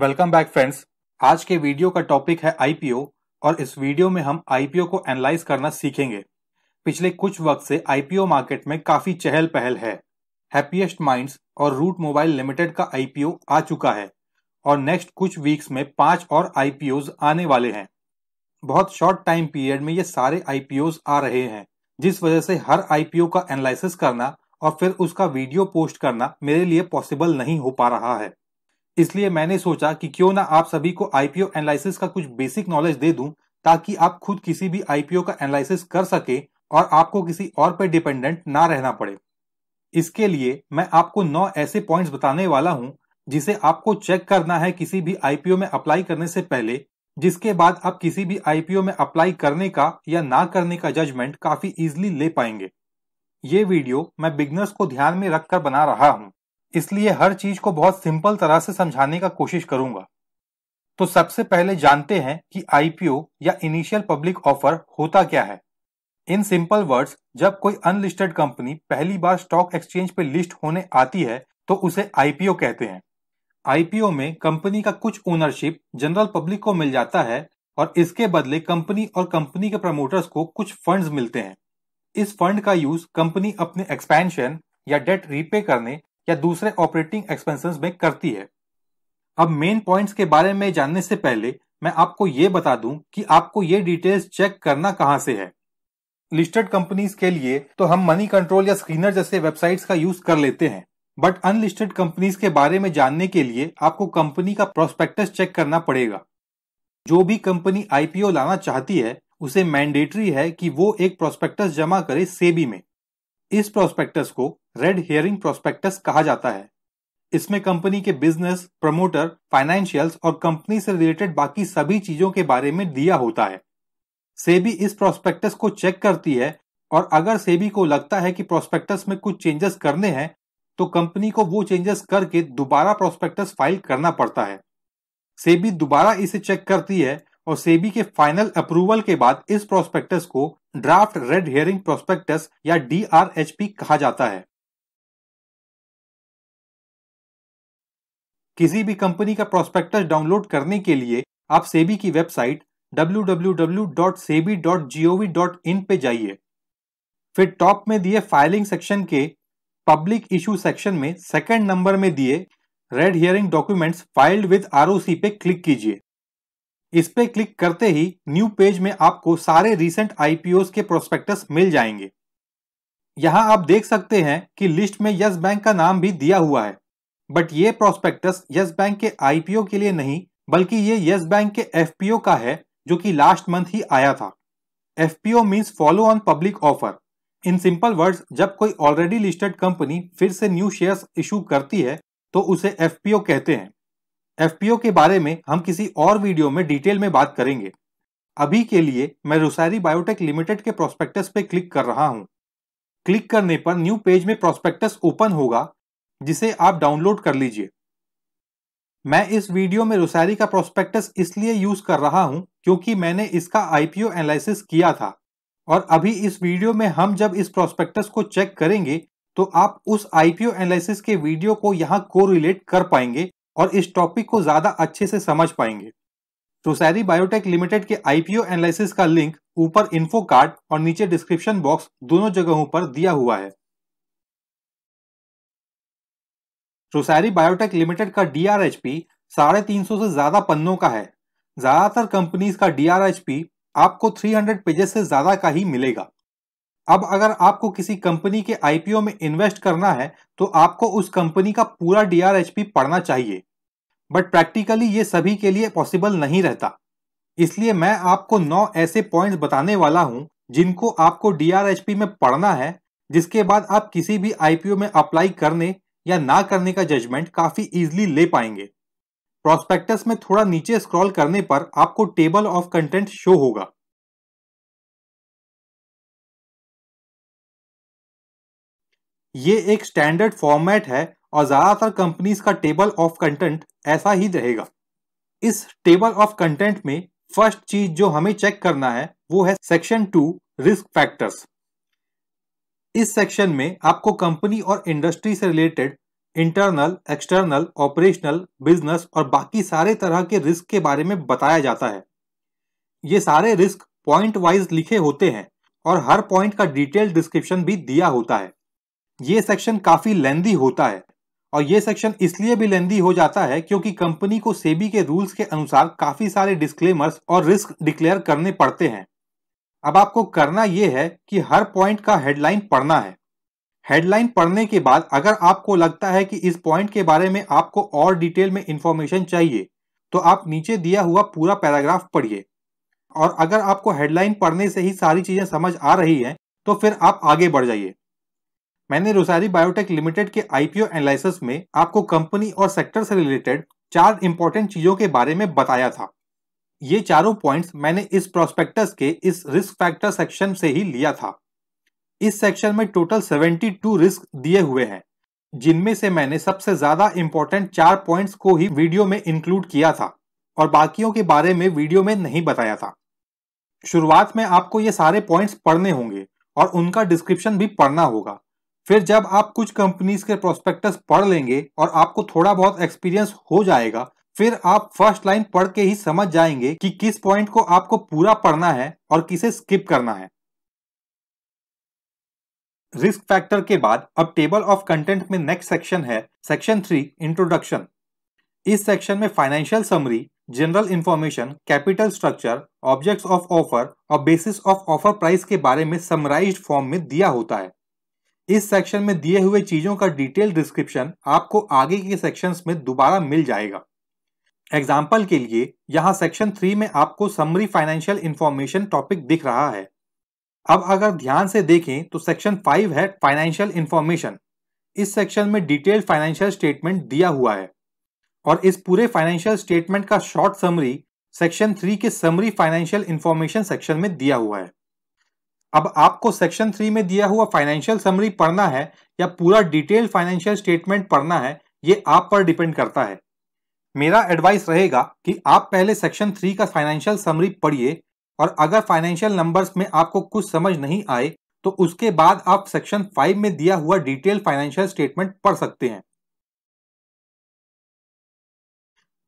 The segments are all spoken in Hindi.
वेलकम बैक फ्रेंड्स आज के वीडियो का टॉपिक है आईपीओ और इस वीडियो में हम आईपीओ को एनालाइज करना सीखेंगे पिछले कुछ वक्त से आईपीओ मार्केट में काफी चहल पहल है हैप्पीएस्ट माइंड्स और रूट मोबाइल लिमिटेड का आईपीओ आ चुका है और नेक्स्ट कुछ वीक्स में पांच और आईपीओ आने वाले हैं बहुत शॉर्ट टाइम पीरियड में ये सारे आईपीओ आ रहे हैं जिस वजह से हर आईपीओ का एनालिसिस करना और फिर उसका वीडियो पोस्ट करना मेरे लिए पॉसिबल नहीं हो पा रहा है इसलिए मैंने सोचा कि क्यों ना आप सभी को आईपीओ एनालिसिस का कुछ बेसिक नॉलेज दे दूं ताकि आप खुद किसी भी आईपीओ का एनालिसिस कर सके और आपको किसी और पर डिपेंडेंट ना रहना पड़े इसके लिए मैं आपको नौ ऐसे पॉइंट्स बताने वाला हूं जिसे आपको चेक करना है किसी भी आईपीओ में अप्लाई करने से पहले जिसके बाद आप किसी भी आईपीओ में अप्लाई करने का या ना करने का जजमेंट काफी इजिली ले पाएंगे ये वीडियो मैं बिगनर्स को ध्यान में रखकर बना रहा हूँ इसलिए हर चीज को बहुत सिंपल तरह से समझाने का कोशिश करूंगा तो सबसे पहले जानते हैं कि आईपीओ या इनिशियल पब्लिक ऑफर होता क्या है इन सिंपल वर्ड्स जब कोई अनलिस्टेड कंपनी पहली बार स्टॉक एक्सचेंज पे लिस्ट होने आती है तो उसे आईपीओ कहते हैं आईपीओ में कंपनी का कुछ ओनरशिप जनरल पब्लिक को मिल जाता है और इसके बदले कंपनी और कंपनी के प्रमोटर्स को कुछ फंड्स मिलते हैं इस फंड का यूज कंपनी अपने एक्सपेंशन या डेट रीपे करने या दूसरे ऑपरेटिंग एक्सपेंसेस में करती है अब मेन पॉइंट्स के बारे में जानने से पहले मैं आपको ये बता दूं कि आपको ये डिटेल्स चेक करना कहां से है लिस्टेड कंपनीज के लिए तो हम मनी कंट्रोल या स्क्रीनर जैसे वेबसाइट्स का यूज कर लेते हैं बट अनलिस्टेड कंपनीज के बारे में जानने के लिए आपको कंपनी का प्रोस्पेक्टस चेक करना पड़ेगा जो भी कंपनी आईपीओ लाना चाहती है उसे मैंडेटरी है कि वो एक प्रोस्पेक्टस जमा करे सेबी में इस प्रोस्पेक्टस को रेड हियरिंग प्रोस्पेक्टस कहा जाता है इसमें कंपनी के बिजनेस प्रमोटर फाइनेंशियल्स और कंपनी से रिलेटेड बाकी सभी चीजों के बारे में दिया होता है सेबी इस प्रोस्पेक्टस को चेक करती है और अगर सेबी को लगता है कि प्रोस्पेक्टस में कुछ चेंजेस करने हैं तो कंपनी को वो चेंजेस करके दोबारा प्रोस्पेक्टस फाइल करना पड़ता है सेबी दोबारा इसे चेक करती है और सेबी के फाइनल अप्रूवल के बाद इस प्रोस्पेक्टस को ड्राफ्ट रेड हेयरिंग प्रोस्पेक्टस या डी कहा जाता है किसी भी कंपनी का प्रोस्पेक्टस डाउनलोड करने के लिए आप सेबी की वेबसाइट www.sebi.gov.in पे जाइए फिर टॉप में दिए फाइलिंग सेक्शन के पब्लिक इशू सेक्शन में सेकंड नंबर में दिए red herring documents filed with ROC पे क्लिक कीजिए इस पे क्लिक करते ही न्यू पेज में आपको सारे रिसेंट आईपीओ के प्रोस्पेक्टस मिल जाएंगे यहाँ आप देख सकते हैं कि लिस्ट में यस बैंक का नाम भी दिया हुआ है बट ये प्रोस्पेक्टस यस बैंक के आईपीओ के लिए नहीं बल्कि ये यस बैंक के एफपीओ का है जो कि लास्ट मंथ ही आया था FPO means follow on public offer in simple words जब कोई ऑलरेडी लिस्टेड कंपनी फिर से न्यू शेयर्स इशू करती है तो उसे एफपीओ कहते हैं एफ के बारे में हम किसी और वीडियो में डिटेल में बात करेंगे अभी के लिए मैं रुसारी बायोटेक लिमिटेड के प्रोस्पेक्टस पे क्लिक कर रहा हूँ क्लिक करने पर न्यू पेज में प्रोस्पेक्टस ओपन होगा जिसे आप डाउनलोड कर लीजिए मैं इस वीडियो में रुसारी का प्रोस्पेक्टस इसलिए यूज कर रहा हूँ क्योंकि मैंने इसका आईपीओ एनालिसिस किया था और अभी इस वीडियो में हम जब इस प्रोस्पेक्टस को चेक करेंगे तो आप उस आईपीओ एनालिसिस के वीडियो को यहाँ को रिलेट कर पाएंगे और इस टॉपिक को ज्यादा अच्छे से समझ पाएंगे सोसारी बायोटेक लिमिटेड के आईपीओ एनालिसिस का लिंक ऊपर इन्फो कार्ड और नीचे डिस्क्रिप्शन बॉक्स दोनों जगहों पर दिया हुआ है रोसैरी बायोटेक लिमिटेड का डीआरएचपी साढ़े तीन सौ से ज्यादा पन्नों का है ज्यादातर कंपनीज का डीआरएचपी आपको 300 पेजेस से ज्यादा का ही मिलेगा अब अगर आपको किसी कंपनी के आईपीओ में इन्वेस्ट करना है तो आपको उस कंपनी का पूरा डीआरएचपी पढ़ना चाहिए बट प्रैक्टिकली ये सभी के लिए पॉसिबल नहीं रहता इसलिए मैं आपको नौ ऐसे पॉइंट्स बताने वाला हूं जिनको आपको डीआरएचपी में पढ़ना है जिसके बाद आप किसी भी आईपीओ में अप्लाई करने या ना करने का जजमेंट काफी इजिली ले पाएंगे प्रोस्पेक्टस में थोड़ा नीचे स्क्रॉल करने पर आपको टेबल ऑफ कंटेंट शो होगा ये एक स्टैंडर्ड फॉर्मेट है और ज़्यादातर कंपनीज का टेबल ऑफ कंटेंट ऐसा ही रहेगा इस टेबल ऑफ कंटेंट में फर्स्ट चीज जो हमें चेक करना है वो है सेक्शन टू रिस्क फैक्टर्स इस सेक्शन में आपको कंपनी और इंडस्ट्री से related internal external operational business और बाकी सारे तरह के रिस्क के बारे में बताया जाता है ये सारे रिस्क पॉइंट वाइज लिखे होते हैं और हर पॉइंट का डिटेल डिस्क्रिप्शन भी दिया होता है ये सेक्शन काफी लेंदी होता है और ये सेक्शन इसलिए भी लेंदी हो जाता है क्योंकि कंपनी को सेबी के रूल्स के अनुसार काफी सारे डिस्क्लेमर्स और रिस्क डिक्लेयर करने पड़ते हैं अब आपको करना यह है कि हर पॉइंट का हेडलाइन पढ़ना है हेडलाइन पढ़ने के बाद अगर आपको लगता है कि इस पॉइंट के बारे में आपको और डिटेल में इंफॉर्मेशन चाहिए तो आप नीचे दिया हुआ पूरा पैराग्राफ पढ़िए और अगर आपको हेडलाइन पढ़ने से ही सारी चीजें समझ आ रही हैं तो फिर आप आगे बढ़ जाइए मैंने रोजारी बायोटेक लिमिटेड के आईपीओ एनालिसिस में आपको कंपनी और सेक्टर से रिलेटेड चार इंपॉर्टेंट चीजों के बारे में बताया था ये चारों पॉइंट्स मैंने इस प्रोस्पेक्टस के इस रिस्क फैक्टर सेक्शन से ही लिया था इस सेक्शन में टोटल 72 रिस्क दिए हुए हैं जिनमें से मैंने सबसे ज्यादा इंपॉर्टेंट चार पॉइंट्स को ही वीडियो में इंक्लूड किया था और बाकियों के बारे में वीडियो में नहीं बताया था शुरुआत में आपको ये सारे पॉइंट्स पढ़ने होंगे और उनका डिस्क्रिप्शन भी पढ़ना होगा फिर जब आप कुछ कंपनीज के प्रोस्पेक्टस पढ़ लेंगे और आपको थोड़ा बहुत एक्सपीरियंस हो जाएगा फिर आप फर्स्ट लाइन पढ़ के ही समझ जाएंगे कि किस पॉइंट को आपको पूरा पढ़ना है और किसे स्किप करना है रिस्क फैक्टर के बाद अब टेबल ऑफ कंटेंट में नेक्स्ट सेक्शन है सेक्शन थ्री इंट्रोडक्शन इस सेक्शन में financial summary general information capital structure objects of offer और बेसिस ऑफ ऑफर प्राइस के बारे में समराइज्ड फॉर्म में दिया होता है इस सेक्शन में दिए हुए चीजों का डिटेल डिस्क्रिप्शन आपको आगे के सेक्शंस में दोबारा मिल जाएगा एग्जाम्पल के लिए यहाँ सेक्शन थ्री में आपको समरी फाइनेंशियल इंफॉर्मेशन टॉपिक दिख रहा है अब अगर ध्यान से देखें तो सेक्शन फाइव है फाइनेंशियल इंफॉर्मेशन इस सेक्शन में डिटेल फाइनेंशियल स्टेटमेंट दिया हुआ है और इस पूरे फाइनेंशियल स्टेटमेंट का शॉर्ट समरी सेक्शन थ्री के समरी फाइनेंशियल इंफॉर्मेशन सेक्शन में दिया हुआ है अब आपको सेक्शन थ्री में दिया हुआ फाइनेंशियल समरी पढ़ना है या पूरा डिटेल फाइनेंशियल स्टेटमेंट पढ़ना है ये आप पर डिपेंड करता है मेरा एडवाइस रहेगा कि आप पहले सेक्शन थ्री का फाइनेंशियल समरी पढ़िए और अगर फाइनेंशियल नंबर्स में आपको कुछ समझ नहीं आए तो उसके बाद आप सेक्शन फाइव में दिया हुआ डिटेल फाइनेंशियल स्टेटमेंट पढ़ सकते हैं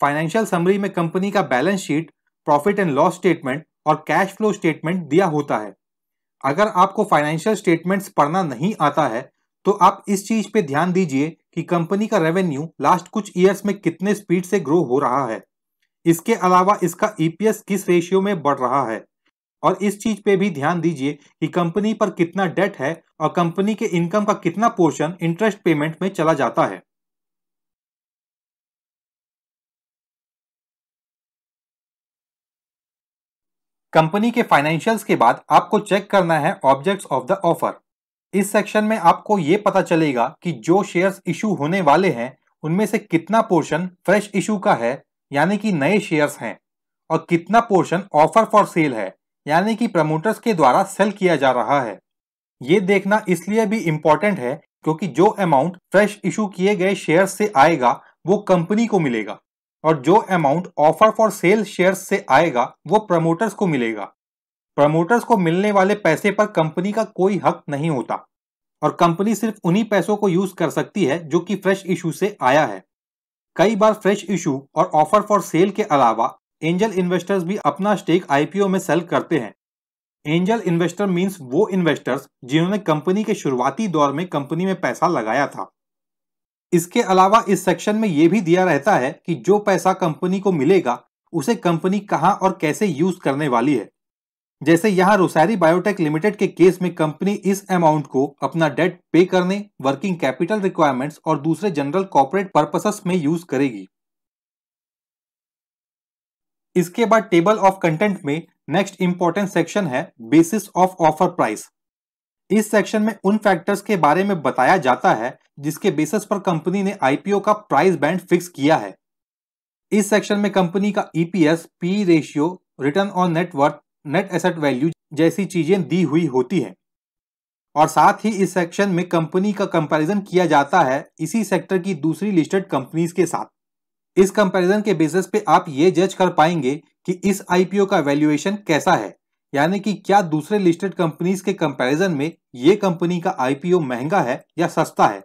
फाइनेंशियल समरी में कंपनी का balance sheet profit and loss statement और कैश फ्लो स्टेटमेंट दिया होता है अगर आपको फाइनेंशियल स्टेटमेंट्स पढ़ना नहीं आता है तो आप इस चीज पे ध्यान दीजिए कि कंपनी का रेवेन्यू लास्ट कुछ ईयर्स में कितने स्पीड से ग्रो हो रहा है इसके अलावा इसका ईपीएस e किस रेशियो में बढ़ रहा है और इस चीज पे भी ध्यान दीजिए कि कंपनी पर कितना डेट है और कंपनी के इनकम का कितना पोर्शन इंटरेस्ट पेमेंट में चला जाता है कंपनी के फाइनेंशियल्स के बाद आपको चेक करना है ऑब्जेक्ट्स ऑफ द ऑफर इस सेक्शन में आपको ये पता चलेगा कि जो शेयर्स इशू होने वाले हैं उनमें से कितना पोर्शन फ्रेश इशू का है यानी कि नए शेयर्स हैं और कितना पोर्शन ऑफर फॉर सेल है यानी कि प्रमोटर्स के द्वारा सेल किया जा रहा है ये देखना इसलिए भी इम्पोर्टेंट है क्योंकि जो अमाउंट फ्रेश इशू किए गए शेयर से आएगा वो कंपनी को मिलेगा और जो amount offer for sale shares से आएगा वो प्रमोटर्स को मिलेगा प्रमोटर्स को मिलने वाले पैसे पर कंपनी का कोई हक नहीं होता और कंपनी सिर्फ उन्हीं पैसों को यूज कर सकती है जो कि फ्रेश इशू से आया है कई बार फ्रेश इशू और ऑफर फॉर सेल के अलावा एंजल इन्वेस्टर्स भी अपना स्टेक आईपीओ में सेल करते हैं एंजल इन्वेस्टर मीन्स वो इन्वेस्टर्स जिन्होंने कंपनी के शुरुआती दौर में कंपनी में पैसा लगाया था इसके अलावा इस सेक्शन में यह भी दिया रहता है कि जो पैसा कंपनी को मिलेगा उसे कंपनी कहां और कैसे यूज करने वाली है जैसे यहां रोसारी बायोटेक लिमिटेड के केस में कंपनी इस अमाउंट को अपना डेट पे करने वर्किंग कैपिटल रिक्वायरमेंट्स और दूसरे जनरल कॉर्पोरेट पर्पसस में यूज करेगी इसके बाद टेबल ऑफ कंटेंट में नेक्स्ट इंपॉर्टेंट सेक्शन है बेसिस ऑफ ऑफर प्राइस इस सेक्शन में उन फैक्टर्स के बारे में बताया जाता है जिसके बेसिस पर कंपनी ने आईपीओ का प्राइस बैंड फिक्स किया है इस सेक्शन में कंपनी का EPS P ratio return on net worth net asset value जैसी चीजें दी हुई होती हैं और साथ ही इस सेक्शन में कंपनी का कंपैरिजन किया जाता है इसी सेक्टर की दूसरी लिस्टेड कंपनीज के साथ इस कंपैरिजन के बेसिस पे आप ये जज कर पाएंगे कि इस आईपीओ का वैल्यूएशन कैसा है यानी कि क्या दूसरे लिस्टेड कंपनीज के कंपैरिजन में ये कंपनी का आईपीओ महंगा है या सस्ता है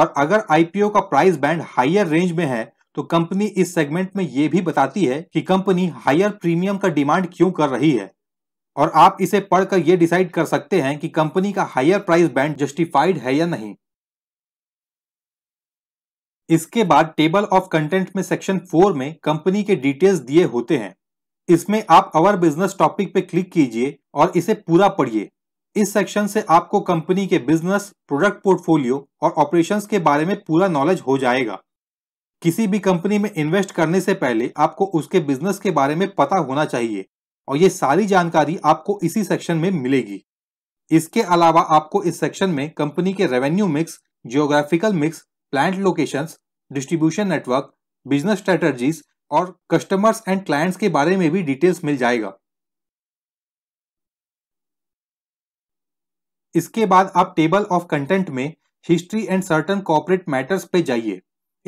और अगर आईपीओ का प्राइस बैंड हायर रेंज में है तो कंपनी इस सेगमेंट में ये भी बताती है कि कंपनी हायर प्रीमियम का डिमांड क्यों कर रही है और आप इसे पढ़कर ये डिसाइड कर सकते हैं कि कंपनी का हायर प्राइस बैंड जस्टिफाइड है या नहीं इसके बाद टेबल ऑफ कंटेंट में सेक्शन फोर में कंपनी के डिटेल्स दिए होते हैं इसमें आप अवर बिजनेस टॉपिक पे क्लिक कीजिए और इसे पूरा पढ़िए इस सेक्शन से आपको कंपनी के बिजनेस प्रोडक्ट पोर्टफोलियो और ऑपरेशंस के बारे में पूरा नॉलेज हो जाएगा किसी भी कंपनी में इन्वेस्ट करने से पहले आपको उसके बिजनेस के बारे में पता होना चाहिए और ये सारी जानकारी आपको इसी सेक्शन में मिलेगी इसके अलावा आपको इस सेक्शन में कंपनी के revenue mix geographical mix plant locations, distribution network business strategies और कस्टमर्स एंड क्लाइंट्स के बारे में भी डिटेल्स मिल जाएगा इसके बाद आप टेबल ऑफ कंटेंट में history and certain corporate matters पे जाइए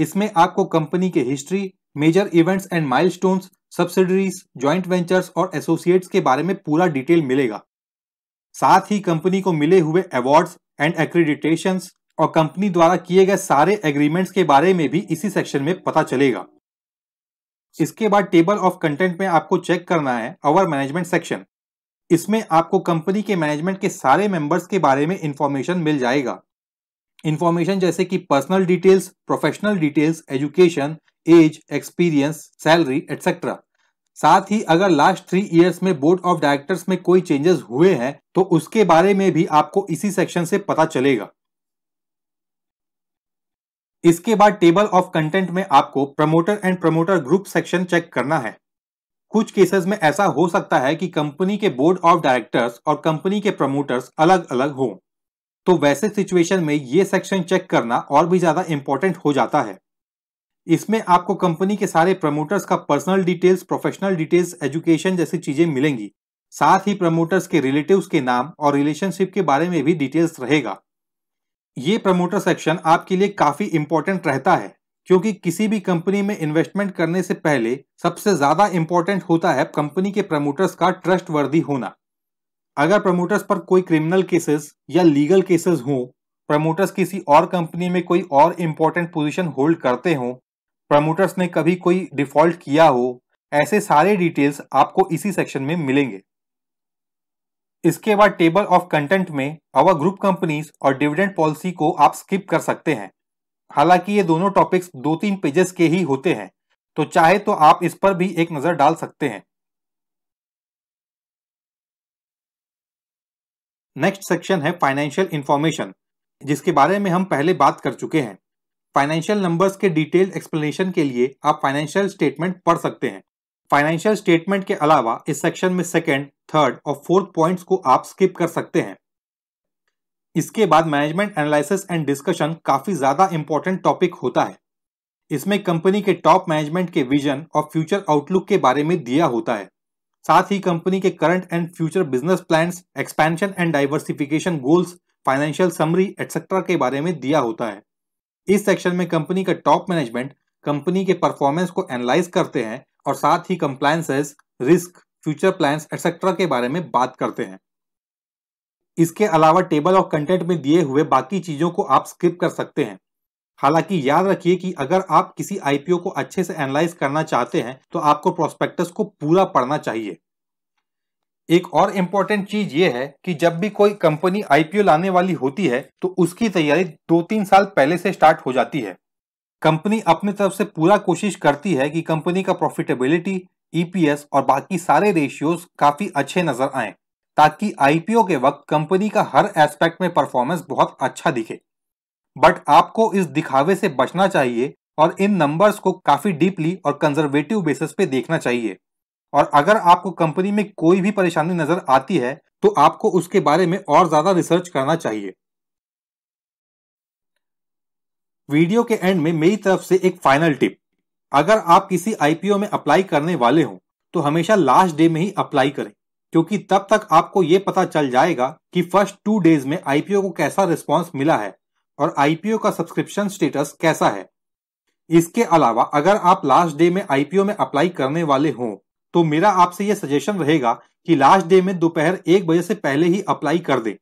इसमें आपको कंपनी के history major events and milestones, subsidiaries joint ventures और एसोसिएट्स के बारे में पूरा डिटेल मिलेगा साथ ही कंपनी को मिले हुए अवार्ड्स एंड एक्रीडिटेशन और कंपनी द्वारा किए गए सारे एग्रीमेंट्स के बारे में भी इसी सेक्शन में पता चलेगा इसके बाद टेबल ऑफ कंटेंट में आपको चेक करना है अवर मैनेजमेंट सेक्शन इसमें आपको कंपनी के मैनेजमेंट के सारे मेंबर्स के बारे में इंफॉर्मेशन मिल जाएगा इंफॉर्मेशन जैसे कि personal details professional details education age experience salary etcetera साथ ही अगर लास्ट थ्री इयर्स में बोर्ड ऑफ डायरेक्टर्स में कोई चेंजेस हुए हैं तो उसके बारे में भी आपको इसी सेक्शन से पता चलेगा इसके बाद टेबल ऑफ कंटेंट में आपको promoter and promoter group section check करना है कुछ केसेस में ऐसा हो सकता है कि कंपनी के बोर्ड ऑफ डायरेक्टर्स और कंपनी के प्रमोटर्स अलग अलग हों तो वैसे सिचुएशन में ये सेक्शन चेक करना और भी ज़्यादा इम्पोर्टेंट हो जाता है इसमें आपको कंपनी के सारे प्रमोटर्स का personal details professional details education जैसी चीज़ें मिलेंगी साथ ही प्रमोटर्स के रिलेटिव्स के नाम और रिलेशनशिप के बारे में भी डिटेल्स रहेगा ये प्रमोटर सेक्शन आपके लिए काफी इंपॉर्टेंट रहता है क्योंकि किसी भी कंपनी में इन्वेस्टमेंट करने से पहले सबसे ज्यादा इंपॉर्टेंट होता है कंपनी के प्रमोटर्स का ट्रस्ट वर्दी होना अगर प्रमोटर्स पर कोई क्रिमिनल केसेस या लीगल केसेस हो प्रमोटर्स किसी और कंपनी में कोई और इम्पोर्टेंट पोजीशन होल्ड करते हों प्रमोटर्स ने कभी कोई डिफॉल्ट किया हो ऐसे सारे डिटेल्स आपको इसी सेक्शन में मिलेंगे इसके बाद टेबल ऑफ कंटेंट में अवर ग्रुप कंपनीज और डिविडेंड पॉलिसी को आप स्किप कर सकते हैं हालांकि ये दोनों टॉपिक्स दो तीन पेजेस के ही होते हैं तो चाहे तो आप इस पर भी एक नज़र डाल सकते हैं नेक्स्ट सेक्शन है फाइनेंशियल इंफॉर्मेशन जिसके बारे में हम पहले बात कर चुके हैं फाइनेंशियल नंबर्स के डिटेल्ड एक्सप्लेनेशन के लिए आप फाइनेंशियल स्टेटमेंट पढ़ सकते हैं फाइनेंशियल स्टेटमेंट के अलावा इस सेक्शन में सेकंड थर्ड और फोर्थ पॉइंट्स को आप स्किप कर सकते हैं इसके बाद मैनेजमेंट एनालिसिस एंड डिस्कशन काफ़ी ज़्यादा इंपॉर्टेंट टॉपिक होता है इसमें कंपनी के टॉप मैनेजमेंट के विजन और फ्यूचर आउटलुक के बारे में दिया होता है साथ ही कंपनी के current and future business plan expansion and diversification goals financial summary etcetera के बारे में दिया होता है इस सेक्शन में कंपनी का टॉप मैनेजमेंट कंपनी के परफॉर्मेंस को एनालाइज करते हैं और साथ ही compliances risk future plan etcetera के बारे में बात करते हैं इसके अलावा टेबल ऑफ कंटेंट में दिए हुए बाकी चीज़ों को आप स्किप कर सकते हैं हालांकि याद रखिए कि अगर आप किसी आईपीओ को अच्छे से एनालाइज करना चाहते हैं तो आपको प्रोस्पेक्टस को पूरा पढ़ना चाहिए एक और इम्पॉर्टेंट चीज ये है कि जब भी कोई कंपनी आईपीओ लाने वाली होती है तो उसकी तैयारी दो तीन साल पहले से स्टार्ट हो जाती है कंपनी अपनी तरफ से पूरा कोशिश करती है कि कंपनी का प्रॉफिटेबिलिटी ईपीएस e और बाकी सारे रेशियोज काफी अच्छे नजर आए ताकि आईपीओ के वक्त कंपनी का हर एस्पेक्ट में परफॉर्मेंस बहुत अच्छा दिखे बट आपको इस दिखावे से बचना चाहिए और इन नंबर्स को काफी डीपली और कंजर्वेटिव बेसिस पे देखना चाहिए और अगर आपको कंपनी में कोई भी परेशानी नजर आती है तो आपको उसके बारे में और ज्यादा रिसर्च करना चाहिए वीडियो के एंड में मेरी तरफ से एक फाइनल टिप अगर आप किसी आईपीओ में अप्लाई करने वाले हो तो हमेशा लास्ट डे में ही अप्लाई करें क्योंकि तब तक आपको ये पता चल जाएगा कि फर्स्ट टू डेज में आईपीओ को कैसा रिस्पॉन्स मिला है और आईपीओ का सब्सक्रिप्शन स्टेटस कैसा है इसके अलावा अगर आप लास्ट डे में आईपीओ में अप्लाई करने वाले हों तो मेरा आपसे ये सजेशन रहेगा कि लास्ट डे में दोपहर एक बजे से पहले ही अप्लाई कर दें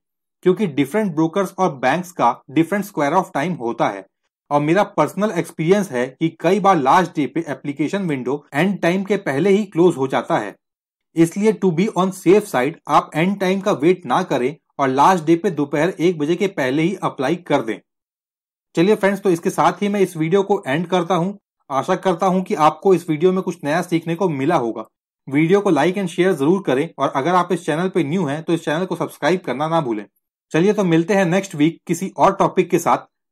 क्योंकि डिफरेंट ब्रोकर्स और बैंक्स का डिफरेंट स्क्वायर ऑफ टाइम होता है और मेरा पर्सनल एक्सपीरियंस है कि कई बार लास्ट डे पे एप्लीकेशन विंडो एंड टाइम के पहले ही क्लोज हो जाता है इसलिए to be on safe side आप एंड टाइम का वेट ना करें और लास्ट डे पे दोपहर एक बजे के पहले ही अप्लाई कर दें चलिए फ्रेंड्स तो इसके साथ ही मैं इस वीडियो को एंड करता हूँ आशा करता हूँ कि आपको इस वीडियो में कुछ नया सीखने को मिला होगा वीडियो को लाइक एंड शेयर जरूर करें और अगर आप इस चैनल पे न्यू हैं तो इस चैनल को सब्सक्राइब करना ना भूलें चलिए तो मिलते हैं नेक्स्ट वीक किसी और टॉपिक के साथ